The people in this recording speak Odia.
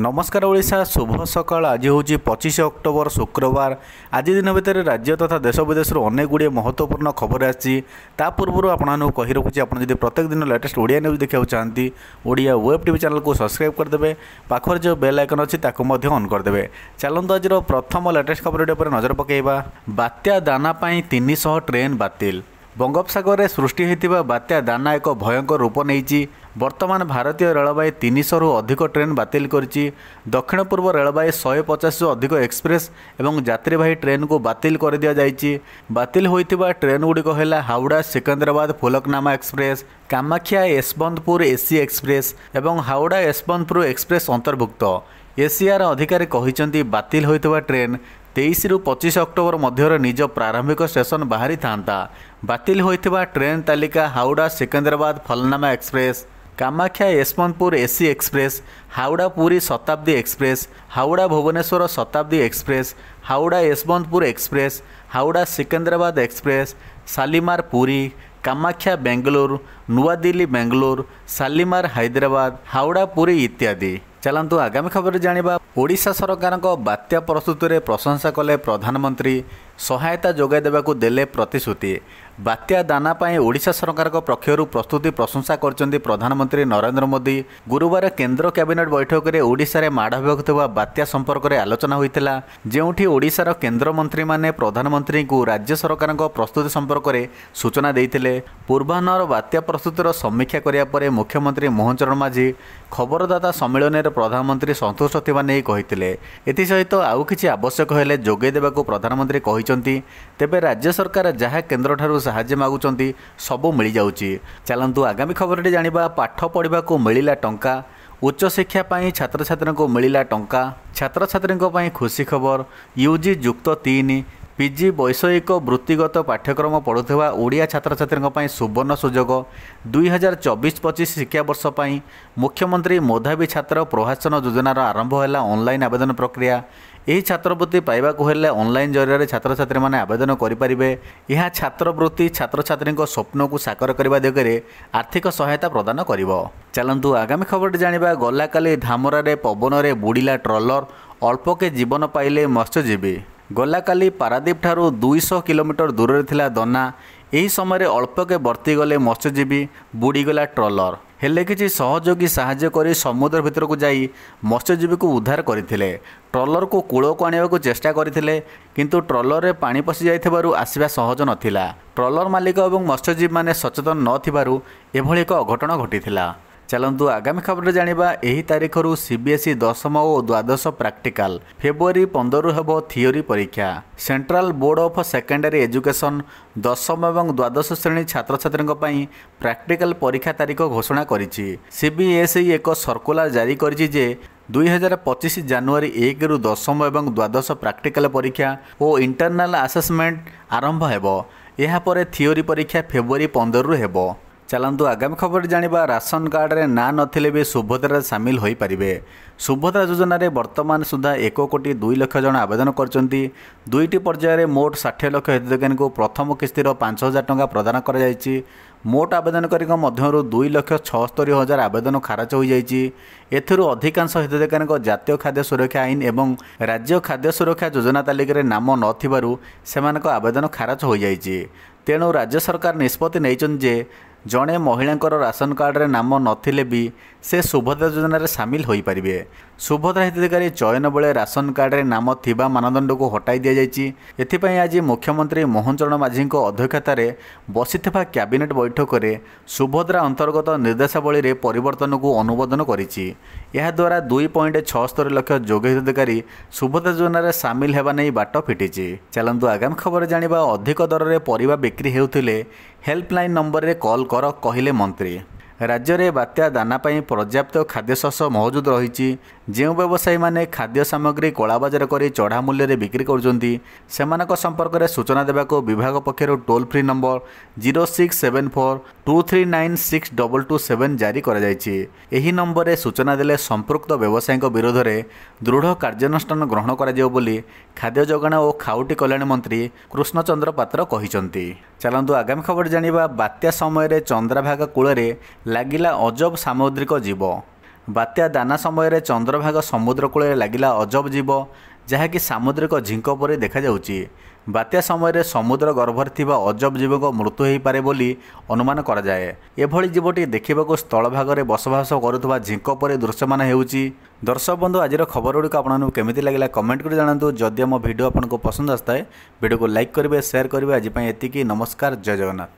ନମସ୍କାର ଓଡ଼ିଶା ଶୁଭ ସକାଳ ଆଜି ହେଉଛି ପଚିଶ ଅକ୍ଟୋବର ଶୁକ୍ରବାର ଆଜି ଦିନ ଭିତରେ ରାଜ୍ୟ ତଥା ଦେଶ ବିଦେଶରୁ ଅନେକ ଗୁଡ଼ିଏ ମହତ୍ତ୍ୱପୂର୍ଣ୍ଣ ଖବର ଆସିଛି ତା ପୂର୍ବରୁ ଆପଣମାନଙ୍କୁ କହି ରଖୁଛି ଆପଣ ଯଦି ପ୍ରତ୍ୟେକ ଦିନ ଲେଟେଷ୍ଟ ଓଡ଼ିଆ ନ୍ୟୁଜ୍ ଦେଖିବାକୁ ଚାହାନ୍ତି ଓଡ଼ିଆ ୱେବ୍ ଟିଭି ଚ୍ୟାନେଲକୁ ସବସ୍କ୍ରାଇବ୍ କରିଦେବେ ପାଖରେ ଯେଉଁ ବେଲ୍ ଆଇକନ୍ ଅଛି ତାକୁ ମଧ୍ୟ ଅନ୍ କରିଦେବେ ଚାଲନ୍ତୁ ଆଜିର ପ୍ରଥମ ଲେଟେଷ୍ଟ ଖବରଟି ଉପରେ ନଜର ପକାଇବା ବାତ୍ୟା ଦାନା ପାଇଁ ତିନିଶହ ଟ୍ରେନ୍ ବାତିଲ ବଙ୍ଗୋପସାଗରରେ ସୃଷ୍ଟି ହୋଇଥିବା ବାତ୍ୟା ଦାନା ଏକ ଭୟଙ୍କର ରୂପ ନେଇଛି বর্তমান ভারতীয় রেলবাই তিনশহরু অধিক ট্রেন বাতিল করেছি দক্ষিণ পূর্ব রেলবাই শহে পচাশরু অধিক এক্সপ্রেস এবং যাত্রীবাহী ট্রেনকু বাতিল করে দিয়াযাইছি বাতিল হয়েছে ট্রেনগুড়ি হল Howrah Secunderabad Falaknuma express Kamakhya Yesvantpur AC express এবং হাওড়া যশবন্তপুর এক্সপ্রেস অন্তর্ভুক্ত এসিআর অধিকারী କହିଛନ୍ତି ବାତିଲ ହୋଇଥିବା ଟ୍ରେନ୍ ତେଇଶରୁ ପଚିଶ ଅକ୍ଟୋବର ମଧ୍ୟରେ ନିଜ ପ୍ରାରମ୍ଭିକ ଷ୍ଟେସନ ବାହାରିଥାନ୍ତା ବାତିଲ ହୋଇଥିବା ଟ୍ରେନ୍ ତାଲିକା Howrah Secunderabad Falaknuma express Kamakhya Yesvantpur AC express Howrah Puri Shatabdi express Howrah Bhubaneswar Shatabdi express Howrah Yesvantpur express Howrah Secunderabad express Shalimar Puri Kamakhya Bengaluru ନୂଆଦିଲ୍ଲୀ ବେଙ୍ଗାଲୁରୁ ଶାଲିମାର ହାଇଦ୍ରାବାଦ ହାଉଡ଼ା ପୁରୀ ଇତ୍ୟାଦି ଚାଲନ୍ତୁ ଆଗାମୀ ଖବର ଜାଣିବା ଓଡ଼ିଶା ସରକାରଙ୍କ ବାତ୍ୟା ପ୍ରସ୍ତୁତିରେ ପ୍ରଶଂସା କଲେ ପ୍ରଧାନମନ୍ତ୍ରୀ ସହାୟତା ଯୋଗାଇ ଦେବାକୁ ଦେଲେ ପ୍ରତିଶ୍ରୁତି ବାତ୍ୟା ଦାନା ପାଇଁ ଓଡ଼ିଶା ସରକାରଙ୍କ ପକ୍ଷରୁ ପ୍ରସ୍ତୁତି ପ୍ରଶଂସା କରିଛନ୍ତି ପ୍ରଧାନମନ୍ତ୍ରୀ ନରେନ୍ଦ୍ର ମୋଦି ଗୁରୁବାର କେନ୍ଦ୍ର କ୍ୟାବିନେଟ୍ ବୈଠକରେ ଓଡ଼ିଶାରେ ମାଡ଼ ହେବାକୁ ଥିବା ବାତ୍ୟା ସମ୍ପର୍କରେ ଆଲୋଚନା ହୋଇଥିଲା ଯେଉଁଠି ଓଡ଼ିଶାର କେନ୍ଦ୍ରମନ୍ତ୍ରୀମାନେ ପ୍ରଧାନମନ୍ତ୍ରୀଙ୍କୁ ରାଜ୍ୟ ସରକାରଙ୍କ ପ୍ରସ୍ତୁତି ସମ୍ପର୍କରେ ସୂଚନା ଦେଇଥିଲେ ପୂର୍ବାହ୍ନର ବାତ୍ୟା ପ୍ରସ୍ତୁତିର ସମୀକ୍ଷା କରିବା ପରେ ମୁଖ୍ୟମନ୍ତ୍ରୀ ମୋହନ ଚରଣ ମାଝୀ ଖବରଦାତା ସମ୍ମିଳନୀରେ ପ୍ରଧାନମନ୍ତ୍ରୀ ସନ୍ତୁଷ୍ଟ ଥିବା ନେଇ କହିଥିଲେ ଏଥିସହିତ ଆଉ କିଛି ଆବଶ୍ୟକ ହେଲେ ଯୋଗାଇ ଦେବାକୁ ପ୍ରଧାନମନ୍ତ୍ରୀ କହିଛନ୍ତି କରିଛନ୍ତି ତେବେ ରାଜ୍ୟ ସରକାର ଯାହା କେନ୍ଦ୍ରଠାରୁ ସାହାଯ୍ୟ ମାଗୁଛନ୍ତି ସବୁ ମିଳିଯାଉଛି ଚାଲନ୍ତୁ ଆଗାମୀ ଖବରଟି ଜାଣିବା ପାଠ ପଢ଼ିବାକୁ ମିଳିଲା ଟଙ୍କା ଉଚ୍ଚଶିକ୍ଷା ପାଇଁ ଛାତ୍ରଛାତ୍ରୀଙ୍କୁ ମିଳିଲା ଟଙ୍କା ଛାତ୍ରଛାତ୍ରୀଙ୍କ ପାଇଁ ଖୁସି ଖବର ୟୁଜି ଯୁକ୍ତ ତିନି ପିଜି ବୈଷୟିକ ବୃତ୍ତିଗତ ପାଠ୍ୟକ୍ରମ ପଢ଼ୁଥିବା ଓଡ଼ିଆ ଛାତ୍ରଛାତ୍ରୀଙ୍କ ପାଇଁ ସୁବର୍ଣ୍ଣ ସୁଯୋଗ ଦୁଇହଜାର ଚବିଶ ପଚିଶ ଶିକ୍ଷାବର୍ଷ ପାଇଁ ମୁଖ୍ୟମନ୍ତ୍ରୀ ମେଧାବୀ ଛାତ୍ର ପ୍ରଭାସନ ଯୋଜନାର ଆରମ୍ଭ ହେଲା ଅନଲାଇନ୍ ଆବେଦନ ପ୍ରକ୍ରିୟା ଏହି ଛାତ୍ରବୃତ୍ତି ପାଇବାକୁ ହେଲେ ଅନଲାଇନ୍ ଜରିଆରେ ଛାତ୍ରଛାତ୍ରୀମାନେ ଆବେଦନ କରିପାରିବେ ଏହା ଛାତ୍ରବୃତ୍ତି ଛାତ୍ରଛାତ୍ରୀଙ୍କ ସ୍ୱପ୍ନକୁ ସାକର କରିବା ଦିଗରେ ଆର୍ଥିକ ସହାୟତା ପ୍ରଦାନ କରିବ ଚାଲନ୍ତୁ ଆଗାମୀ ଖବରଟି ଜାଣିବା ଗଲାକାଲି ଧାମରାରେ ପବନରେ ବୁଡ଼ିଲା ଟ୍ରଲର ଅଳ୍ପକେ ଜୀବନ ପାଇଲେ ମତ୍ସ୍ୟଜୀବୀ ଗଲାକାଲି ଠାରୁ ଦୁଇଶହ କିଲୋମିଟର ଦୂରରେ ଥିଲା ଦନା ଏହି ସମୟରେ ଅଳ୍ପକେ ବର୍ତ୍ତିଗଲେ ମତ୍ସ୍ୟଜୀବୀ ବୁଡ଼ିଗଲା ଟ୍ରଲର ହେଲେ କିଛି ସହଯୋଗୀ ସାହାଯ୍ୟ କରି ସମୁଦ୍ର ଭିତରକୁ ଯାଇ ମତ୍ସ୍ୟଜୀବୀକୁ ଉଦ୍ଧାର କରିଥିଲେ ଟ୍ରଲରକୁ କୂଳକୁ ଆଣିବାକୁ ଚେଷ୍ଟା କରିଥିଲେ କିନ୍ତୁ ଟ୍ରଲରରେ ପାଣି ପଶିଯାଇଥିବାରୁ ଆସିବା ସହଜ ନଥିଲା ଟ୍ରଲର ମାଲିକ ଏବଂ ମତ୍ସ୍ୟଜୀବୀମାନେ ସଚେତନ ନଥିବାରୁ ଏଭଳି ଏକ ଅଘଟଣ ଘଟିଥିଲା ଚାଲନ୍ତୁ ଆଗାମୀ ଖବରରେ ଜାଣିବା ଏହି ତାରିଖରୁ ସିବିଏସ୍ଇ ଦଶମ ଓ ଦ୍ୱାଦଶ ପ୍ରାକ୍ଟିକାଲ ଫେବୃଆରୀ ପନ୍ଦରରୁ ହେବ ଥିଓରୀ ପରୀକ୍ଷା central board of secondary education ଦଶମ ଏବଂ ଦ୍ୱାଦଶ ଶ୍ରେଣୀ ଛାତ୍ରଛାତ୍ରୀଙ୍କ ପାଇଁ ପ୍ରାକ୍ଟିକାଲ ପରୀକ୍ଷା ତାରିଖ ଘୋଷଣା କରିଛି ସିବିଏସ୍ଇ ଏକ ସର୍କୁଲାର ଜାରି କରିଛି ଯେ ଦୁଇହଜାର ପଚିଶ ଜାନୁଆରୀ ଏକରୁ ଦଶମ ଏବଂ ଦ୍ୱାଦଶ ପ୍ରାକ୍ଟିକାଲ ପରୀକ୍ଷା ଓ ଇଣ୍ଟରନାଲ ଆସେସମେଣ୍ଟ ଆରମ୍ଭ ହେବ ଏହାପରେ ଥିଓରୀ ପରୀକ୍ଷା ଫେବୃଆରୀ ପନ୍ଦରରୁ ହେବ ଚାଲନ୍ତୁ ଆଗାମୀ ଖବର ଜାଣିବା ରାସନ କାର୍ଡ଼ରେ ନାଁ ନଥିଲେ ବି ସୁଭଦ୍ରାରେ ସାମିଲ ହୋଇପାରିବେ ସୁଭଦ୍ରା ଯୋଜନାରେ ବର୍ତ୍ତମାନ ସୁଦ୍ଧା ଏକ କୋଟି ଦୁଇ ଲକ୍ଷ ଜଣ ଆବେଦନ କରିଛନ୍ତି ଦୁଇଟି ପର୍ଯ୍ୟାୟରେ ମୋଟ ଷାଠିଏ ଲକ୍ଷ ହିତାଧିକାରୀଙ୍କୁ ପ୍ରଥମ କିସ୍ତିର ପାଞ୍ଚ ହଜାର ଟଙ୍କା ପ୍ରଦାନ କରାଯାଇଛି ମୋଟ ଆବେଦନକାରୀଙ୍କ ମଧ୍ୟରୁ ଦୁଇ ଲକ୍ଷ ଛଅସ୍ତରି ହଜାର ଆବେଦନ ଖାରଜ ହୋଇଯାଇଛି ଏଥିରୁ ଅଧିକାଂଶ ହିତାଧିକାରୀଙ୍କ ଜାତୀୟ ଖାଦ୍ୟ ସୁରକ୍ଷା ଆଇନ ଏବଂ ରାଜ୍ୟ ଖାଦ୍ୟ ସୁରକ୍ଷା ଯୋଜନା ତାଲିକାରେ ନାମ ନଥିବାରୁ ସେମାନଙ୍କ ଆବେଦନ ଖାରଜ ହୋଇଯାଇଛି ତେଣୁ ରାଜ୍ୟ ସରକାର ନିଷ୍ପତ୍ତି ନେଇଛନ୍ତି ଯେ ଜଣେ ମହିଳାଙ୍କର ରାସନ କାର୍ଡ଼ରେ ନାମ ନଥିଲେ ବି ସେ ସୁଭଦ୍ରା ଯୋଜନାରେ ସାମିଲ ହୋଇପାରିବେ ସୁଭଦ୍ରା ହିତାଧିକାରୀ ଚୟନ ବେଳେ ରାସନ କାର୍ଡ଼ରେ ନାମ ଥିବା ମାନଦଣ୍ଡକୁ ହଟାଇ ଦିଆଯାଇଛି ଏଥିପାଇଁ ଆଜି ମୁଖ୍ୟମନ୍ତ୍ରୀ ମୋହନ ଚରଣ ମାଝୀଙ୍କ ଅଧ୍ୟକ୍ଷତାରେ ବସିଥିବା କ୍ୟାବିନେଟ୍ ବୈଠକରେ ସୁଭଦ୍ରା ଅନ୍ତର୍ଗତ ନିର୍ଦ୍ଦେଶାବଳୀରେ ପରିବର୍ତ୍ତନକୁ ଅନୁମୋଦନ କରିଛି ଏହାଦ୍ୱାରା ଦୁଇ ପଏଣ୍ଟ ଛଅସ୍ତରୀ ଲକ୍ଷ ଯୋଗ ହିତାଧିକାରୀ ସୁଭଦ୍ରା ଯୋଜନାରେ ସାମିଲ ହେବା ନେଇ ବାଟ ଫିଟିଛି ଚାଲନ୍ତୁ ଆଗାମୀ ଖବର ଜାଣିବା ଅଧିକ ଦରରେ ପରିବା ବିକ୍ରି ହେଉଥିଲେ ହେଲ୍ପଲାଇନ୍ ନମ୍ବରରେ କଲ୍ କର କହିଲେ ମନ୍ତ୍ରୀ ରାଜ୍ୟରେ ବାତ୍ୟା ଦାନା ପାଇଁ ପର୍ଯ୍ୟାପ୍ତ ଖାଦ୍ୟଶସ୍ୟ ମହଜୁଦ ରହିଛି ଯେଉଁ ବ୍ୟବସାୟୀମାନେ ଖାଦ୍ୟ ସାମଗ୍ରୀ କଳାବଜାର କରି ଚଢ଼ା ମୂଲ୍ୟରେ ବିକ୍ରି କରୁଛନ୍ତି ସେମାନଙ୍କ ସମ୍ପର୍କରେ ସୂଚନା ଦେବାକୁ ବିଭାଗ ପକ୍ଷରୁ toll free number zero six seven four two three nine six double two seven ଜାରି କରାଯାଇଛି ଏହି ନମ୍ବରରେ ସୂଚନା ଦେଲେ ସମ୍ପୃକ୍ତ ବ୍ୟବସାୟୀଙ୍କ ବିରୋଧରେ ଦୃଢ଼ କାର୍ଯ୍ୟାନୁଷ୍ଠାନ ଗ୍ରହଣ କରାଯିବ ବୋଲି ଖାଦ୍ୟ ଯୋଗାଣ ଓ ଖାଉଟି କଲ୍ୟାଣ ମନ୍ତ୍ରୀ କୃଷ୍ଣଚନ୍ଦ୍ର ପାତ୍ର କହିଛନ୍ତି ଚାଲନ୍ତୁ ଆଗାମୀ ଖବର ଜାଣିବା ବାତ୍ୟା ସମୟରେ ଚନ୍ଦ୍ରଭାଗା କୂଳରେ ଲାଗିଲା ଅଜବ ସାମୁଦ୍ରିକ ଜୀବ ବାତ୍ୟା ଦାନା ସମୟରେ ଚନ୍ଦ୍ରଭାଗ ସମୁଦ୍ରକୂଳରେ ଲାଗିଲା ଅଜବ ଜୀବ ଯାହାକି ସାମୁଦ୍ରିକ ଝିଙ୍କ ପରି ଦେଖାଯାଉଛି ବାତ୍ୟା ସମୟରେ ସମୁଦ୍ର ଗର୍ଭରେ ଥିବା ଅଜବ ଜୀବଙ୍କ ମୃତ୍ୟୁ ହୋଇପାରେ ବୋଲି ଅନୁମାନ କରାଯାଏ ଏଭଳି ଜୀବଟି ଦେଖିବାକୁ ସ୍ଥଳଭାଗରେ ବସବାସ କରୁଥିବା ଝିଙ୍କ ପରି ଦୃଶ୍ୟମାନ ହେଉଛି ଦର୍ଶକ ବନ୍ଧୁ ଆଜିର ଖବର ଗୁଡ଼ିକ ଆପଣଙ୍କୁ କେମିତି ଲାଗିଲା କମେଣ୍ଟ କରି ଜଣାନ୍ତୁ ଯଦି ଆମ ଭିଡ଼ିଓ ଆପଣଙ୍କୁ ପସନ୍ଦ ଆସିଥାଏ ଭିଡ଼ିଓକୁ ଲାଇକ୍ କରିବେ ସେୟାର କରିବେ ଆଜି ପାଇଁ ଏତିକି ନମସ୍କାର ଜୟ ଜଗନ୍ନାଥ